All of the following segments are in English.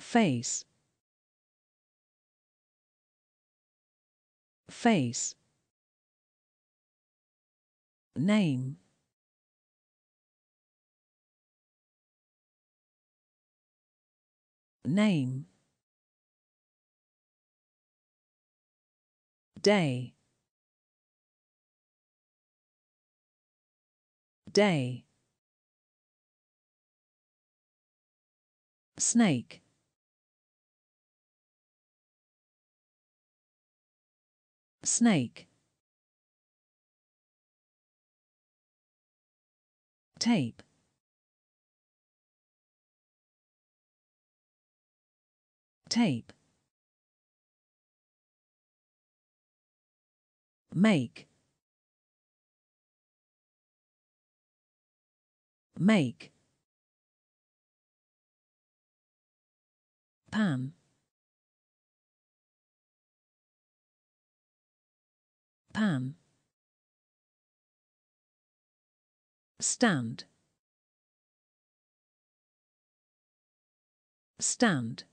face face name name day day snake Snake. Tape. Tape. Make. Make. Pan. Pan. Stand. Stand.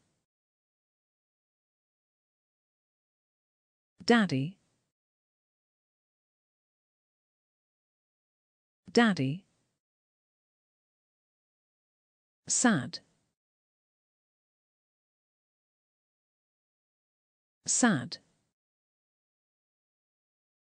Daddy. Daddy. Sad. Sad.